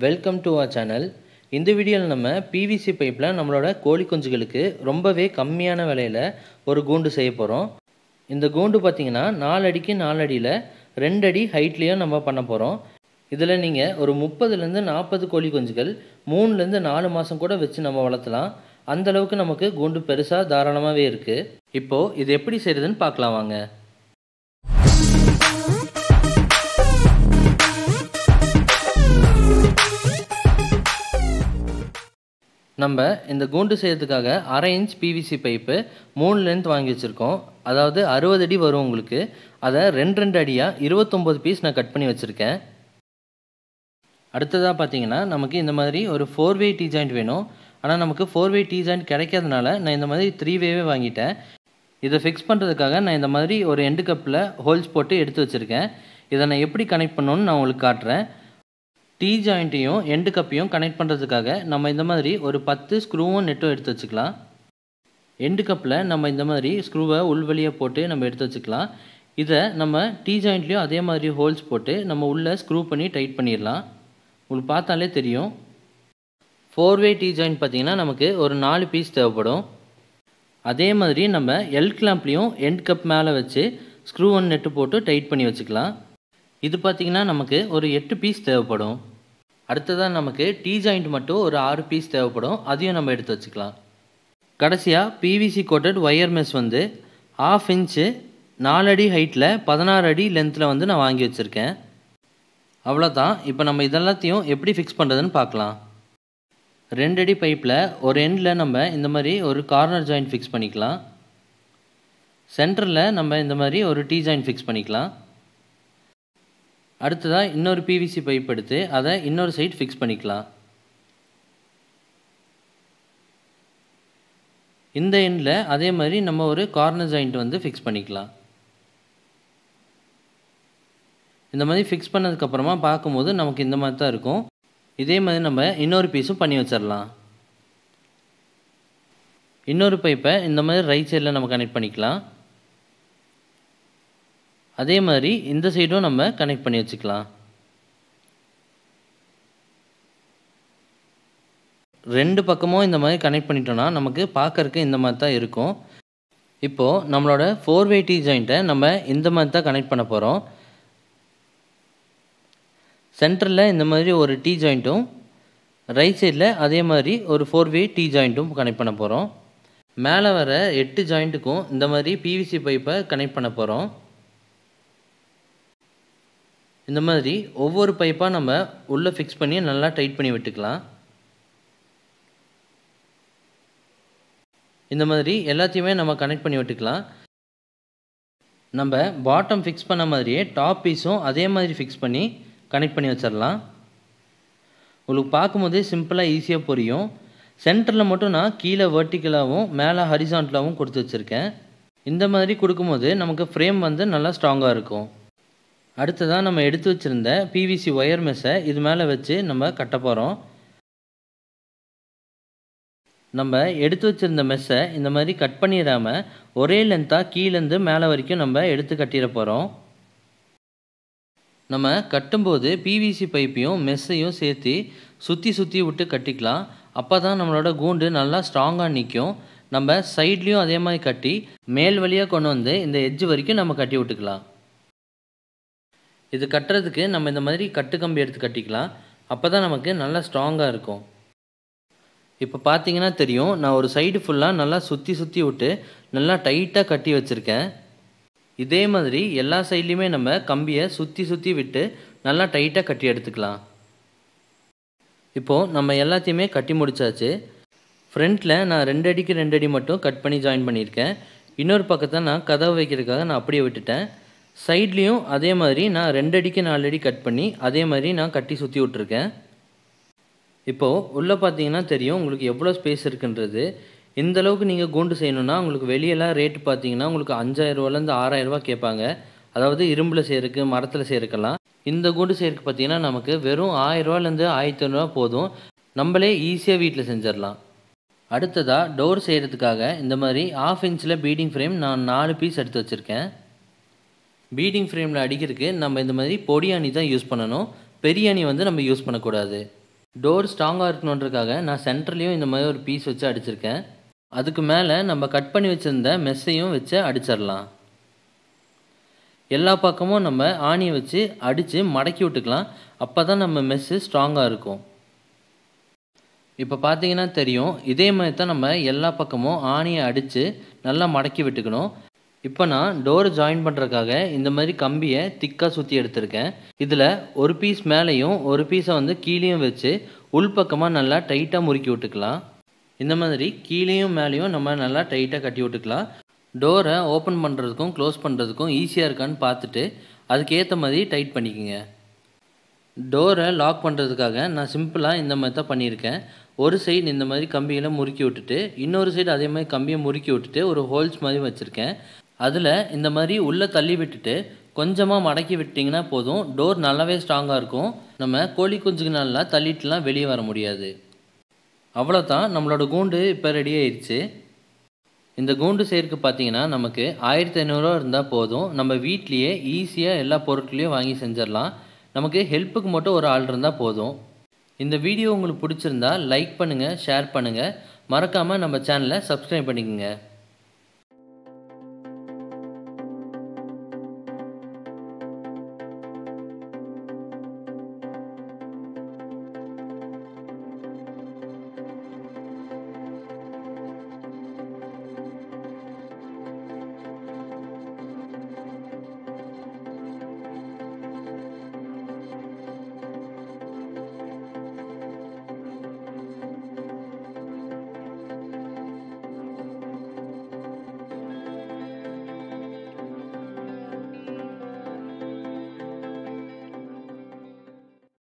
welcome to our channel இந்த வீடியோவில் நம்ம பிவிசி பைப்பில் நம்மளோட கோழி குஞ்சுகளுக்கு ரொம்பவே கம்மியான விலையில் ஒரு கூண்டு செய்ய போகிறோம் இந்த கூண்டு பார்த்திங்கன்னா நாலடிக்கு நாலடியில் நாலு ரெண்டு அடி ஹைட்லேயும் நம்ம பண்ண போகிறோம் இதில் நீங்கள் ஒரு முப்பதுலேருந்து நாற்பது கோழி குஞ்சுகள் மூணுலேருந்து நாலு மாதம் கூட வச்சு நம்ம வளர்த்தலாம் அந்தளவுக்கு நமக்கு கூண்டு பெருசாக தாராளமாகவே இருக்குது இப்போது இது எப்படி செய்கிறதுன்னு பார்க்கலாம் வாங்க நம்ம இந்த கூண்டு செய்கிறதுக்காக அரை இன்ச் பிவிசி பைப்பு மூணு லென்த் வாங்கி வச்சுருக்கோம் அதாவது அறுபது அடி வரும் உங்களுக்கு அதை ரெண்டு ரெண்டு அடியாக இருபத்தொம்போது பீஸ் நான் கட் பண்ணி வச்சுருக்கேன் அடுத்ததாக பார்த்தீங்கன்னா நமக்கு இந்த மாதிரி ஒரு ஃபோர் வே டீ ஜாயிண்ட் வேணும் ஆனால் நமக்கு ஃபோர் வே டீ ஜாயிண்ட் கிடைக்காதனால நான் இந்த மாதிரி த்ரீ வேவே வாங்கிட்டேன் இதை ஃபிக்ஸ் பண்ணுறதுக்காக நான் இந்த மாதிரி ஒரு எண்டு கப்பில் ஹோல்ஸ் போட்டு எடுத்து வச்சுருக்கேன் இதை நான் எப்படி கனெக்ட் பண்ணணுன்னு நான் உங்களுக்கு காட்டுறேன் டீ ஜாயிண்ட்டையும் எண்டு கப்பையும் கனெக்ட் பண்ணுறதுக்காக நம்ம இந்த மாதிரி ஒரு பத்து ஸ்க்ரூவும் நெட்டும் எடுத்து வச்சுக்கலாம் எண்டு கப்பில் நம்ம இந்த மாதிரி ஸ்க்ரூவை உள்வெளியே போட்டு நம்ம எடுத்து வச்சுக்கலாம் இதை நம்ம டீ ஜாயிண்ட்லேயும் அதே மாதிரி ஹோல்ஸ் போட்டு நம்ம உள்ளே ஸ்க்ரூ பண்ணி டைட் பண்ணிடலாம் உங்களுக்கு பார்த்தாலே தெரியும் ஃபோர் வே டீ ஜாயிண்ட் பார்த்திங்கன்னா நமக்கு ஒரு நாலு பீஸ் தேவைப்படும் அதே மாதிரி நம்ம எல் கிளாம்ப்லேயும் எண்ட் கப் மேலே வச்சு ஸ்க்ரூ ஒன் நெட்டு போட்டு டைட் பண்ணி வச்சுக்கலாம் இது பார்த்திங்கன்னா நமக்கு ஒரு எட்டு பீஸ் தேவைப்படும் அடுத்ததாக நமக்கு டீ ஜாயிண்ட் மட்டும் ஒரு ஆறு பீஸ் தேவைப்படும் அதையும் நம்ம எடுத்து வச்சுக்கலாம் கடைசியாக பிவிசி கோட்டட் ஒயர் மெஸ் வந்து ஆஃப் இன்ச்சு நாலடி ஹைட்டில் பதினாறு அடி லென்த்தில் வந்து நான் வாங்கி வச்சுருக்கேன் அவ்வளோதான் இப்போ நம்ம இதெல்லாத்தையும் எப்படி ஃபிக்ஸ் பண்ணுறதுன்னு பார்க்கலாம் ரெண்டு அடி பைப்பில் ஒரு எண்டில் நம்ம இந்த மாதிரி ஒரு கார்னர் ஜாயிண்ட் ஃபிக்ஸ் பண்ணிக்கலாம் சென்டரில் நம்ம இந்த மாதிரி ஒரு டீ ஜாயிண்ட் ஃபிக்ஸ் பண்ணிக்கலாம் அடுத்ததாக இன்னொரு பிவிசி பைப் எடுத்து அதை இன்னொரு சைட் ஃபிக்ஸ் பண்ணிக்கலாம் இந்த எண்டில் அதே மாதிரி நம்ம ஒரு கார்னர் ஜாயிண்ட் வந்து ஃபிக்ஸ் பண்ணிக்கலாம் இந்த மாதிரி ஃபிக்ஸ் பண்ணதுக்கப்புறமா பார்க்கும்போது நமக்கு இந்த மாதிரி தான் இருக்கும் இதே மாதிரி நம்ம இன்னொரு பீஸும் பண்ணி வச்சிடலாம் இன்னொரு பைப்பை இந்த மாதிரி ரைட் சைடில் நம்ம கனெக்ட் பண்ணிக்கலாம் அதே மாதிரி இந்த சைடும் நம்ம கனெக்ட் பண்ணி வச்சுக்கலாம் ரெண்டு பக்கமும் இந்த மாதிரி கனெக்ட் பண்ணிட்டோம்னா நமக்கு பார்க்கறக்கு இந்த மாதிரி தான் இருக்கும் இப்போது நம்மளோட ஃபோர் வே டி ஜாயிண்ட்டை நம்ம இந்த மாதிரி தான் கனெக்ட் பண்ண போகிறோம் சென்டரில் இந்த மாதிரி ஒரு டி ஜாயிண்ட்டும் ரைட் சைடில் அதே மாதிரி ஒரு ஃபோர் வே டி ஜாயிண்ட்டும் கனெக்ட் பண்ண போகிறோம் மேலே வர எட்டு ஜாயிண்ட்டுக்கும் இந்த மாதிரி பிவிசி பைப்பை கனெக்ட் பண்ண போகிறோம் இந்த மாதிரி ஒவ்வொரு பைப்பாக நம்ம உள்ளே ஃபிக்ஸ் பண்ணி நல்லா டைட் பண்ணி விட்டுக்கலாம் இந்த மாதிரி எல்லாத்தையுமே நம்ம கனெக்ட் பண்ணி விட்டுக்கலாம் நம்ம பாட்டம் ஃபிக்ஸ் பண்ண மாதிரியே டாப் பீஸும் அதே மாதிரி ஃபிக்ஸ் பண்ணி கனெக்ட் பண்ணி வச்சிடலாம் உங்களுக்கு பார்க்கும்போதே சிம்பிளாக ஈஸியாக புரியும் சென்டரில் மட்டும் நான் கீழே வேர்ட்டிக்கலாகவும் மேலே ஹரிசான்டலாகவும் கொடுத்து வச்சுருக்கேன் இந்த மாதிரி கொடுக்கும்போது நமக்கு ஃப்ரேம் வந்து நல்லா ஸ்ட்ராங்காக இருக்கும் அடுத்ததாக நம்ம எடுத்து வச்சுருந்த பிவிசி ஒயர் மெஸ்ஸை இது மேலே வச்சு நம்ம கட்ட போகிறோம் நம்ம எடுத்து வச்சுருந்த மெஸ்ஸை இந்த மாதிரி கட் பண்ணிடாமல் ஒரே லென்த்தாக கீழேருந்து மேலே வரைக்கும் நம்ம எடுத்து கட்டிட போகிறோம் நம்ம கட்டும்போது பிவிசி பைப்பையும் மெஸ்ஸையும் சேர்த்து சுற்றி சுற்றி விட்டு கட்டிக்கலாம் அப்போ தான் நம்மளோட கூண்டு நல்லா ஸ்ட்ராங்காக நிற்கும் நம்ம சைட்லேயும் அதே மாதிரி கட்டி மேல் வழியாக கொண்டு வந்து இந்த எஜ்ஜு வரைக்கும் நம்ம கட்டி விட்டுக்கலாம் இது கட்டுறதுக்கு நம்ம இந்த மாதிரி கட்டு கம்பி எடுத்து கட்டிக்கலாம் அப்போ தான் நமக்கு நல்லா ஸ்ட்ராங்காக இருக்கும் இப்போ பார்த்தீங்கன்னா தெரியும் நான் ஒரு சைடு ஃபுல்லாக நல்லா சுற்றி சுற்றி விட்டு நல்லா டைட்டாக கட்டி வச்சுருக்கேன் இதே மாதிரி எல்லா சைட்லேயுமே நம்ம கம்பியை சுற்றி சுற்றி விட்டு நல்லா டைட்டாக கட்டி எடுத்துக்கலாம் இப்போது நம்ம எல்லாத்தையுமே கட்டி முடித்தாச்சு ஃப்ரண்ட்டில் நான் ரெண்டு அடிக்கு ரெண்டு அடி மட்டும் கட் பண்ணி ஜாயின் பண்ணியிருக்கேன் இன்னொரு பக்கத்தை நான் கதவு வைக்கிறதுக்காக நான் அப்படியே விட்டுட்டேன் சைட்லேயும் அதே மாதிரி நான் ரெண்டடிக்கு நாலு அடி கட் பண்ணி அதே மாதிரி நான் கட்டி சுற்றி விட்ருக்கேன் இப்போது உள்ளே பார்த்தீங்கன்னா தெரியும் உங்களுக்கு எவ்வளோ ஸ்பேஸ் இருக்குன்றது இந்த அளவுக்கு நீங்கள் கூண்டு செய்யணுன்னா உங்களுக்கு வெளியெல்லாம் ரேட்டு பார்த்தீங்கன்னா உங்களுக்கு அஞ்சாயிரரூவாலேருந்து ஆறாயிரரூவா கேட்பாங்க அதாவது இரும்பில் செய்கிறதுக்கு மரத்தில் செய்கிறதுக்கெல்லாம் இந்த கூண்டு செய்கிறதுக்கு பார்த்தீங்கன்னா நமக்கு வெறும் ஆயிரரூவாலேருந்து ஆயிரத்தி ஐநூறுரூவா போதும் நம்மளே ஈஸியாக வீட்டில் செஞ்சிடலாம் அடுத்ததாக டோர் செய்கிறதுக்காக இந்த மாதிரி ஆஃப் இன்ச்சில் பீடிங் ஃப்ரேம் நான் நாலு பீஸ் எடுத்து வச்சுருக்கேன் பீடிங் ஃப்ரேமில் அடிக்கிறதுக்கு நம்ம இந்த மாதிரி பொடி அணி தான் யூஸ் பண்ணணும் பெரிய அணி வந்து நம்ம யூஸ் பண்ணக்கூடாது டோர் ஸ்ட்ராங்காக இருக்கணுன்றக்காக நான் சென்டர்லேயும் இந்த மாதிரி ஒரு பீஸ் வச்சு அடிச்சிருக்கேன் அதுக்கு மேலே நம்ம கட் பண்ணி வச்சுருந்த மெஸ்ஸையும் வச்சு அடிச்சிடலாம் எல்லா பக்கமும் நம்ம ஆணியை வச்சு அடித்து மடக்கி விட்டுக்கலாம் அப்போ தான் நம்ம மெஸ்ஸு ஸ்ட்ராங்காக இருக்கும் இப்போ பார்த்தீங்கன்னா தெரியும் இதே மாதிரி தான் நம்ம எல்லா பக்கமும் ஆணியை அடித்து நல்லா மடக்கி விட்டுக்கணும் இப்போ நான் டோரை ஜாயின் பண்ணுறதுக்காக இந்த மாதிரி கம்பியை திக்காக சுற்றி எடுத்திருக்கேன் இதில் ஒரு பீஸ் மேலேயும் ஒரு பீஸை வந்து கீழேயும் வச்சு உள்பக்கமாக நல்லா டைட்டாக முறுக்கி விட்டுக்கலாம் இந்த மாதிரி கீழேயும் மேலேயும் நம்ம நல்லா டைட்டாக கட்டி விட்டுக்கலாம் டோரை ஓப்பன் பண்ணுறதுக்கும் க்ளோஸ் பண்ணுறதுக்கும் ஈஸியாக இருக்கான்னு பார்த்துட்டு அதுக்கேற்ற மாதிரி டைட் பண்ணிக்கோங்க டோரை லாக் பண்ணுறதுக்காக நான் சிம்பிளாக இந்த மாதிரி தான் பண்ணியிருக்கேன் ஒரு சைடு இந்த மாதிரி கம்பியெல்லாம் முறுக்கி விட்டுட்டு இன்னொரு சைடு அதே மாதிரி கம்பியை முறுக்கி விட்டுட்டு ஒரு ஹோல்ஸ் மாதிரி வச்சுருக்கேன் அதில் இந்த மாதிரி உள்ளே தள்ளி விட்டுட்டு கொஞ்சமாக மடக்கி விட்டிங்கன்னா போதும் டோர் நல்லாவே ஸ்ட்ராங்காக இருக்கும் நம்ம கோழி குஞ்சுக்கு நல்லா தள்ளிட்டுலாம் வெளியே வர முடியாது அவ்வளோதான் நம்மளோட கூண்டு இப்போ ரெடி ஆயிடுச்சு இந்த கூண்டு செய்கிறதுக்கு பார்த்தீங்கன்னா நமக்கு ஆயிரத்தி ஐநூறுரூவா இருந்தால் போதும் நம்ம வீட்லேயே ஈஸியாக எல்லா பொருட்களையும் வாங்கி செஞ்சிடலாம் நமக்கு ஹெல்ப்புக்கு மட்டும் ஒரு ஆள் இருந்தால் போதும் இந்த வீடியோ உங்களுக்கு பிடிச்சிருந்தா லைக் பண்ணுங்கள் ஷேர் பண்ணுங்கள் மறக்காமல் நம்ம சேனலை சப்ஸ்கிரைப் பண்ணிக்கோங்க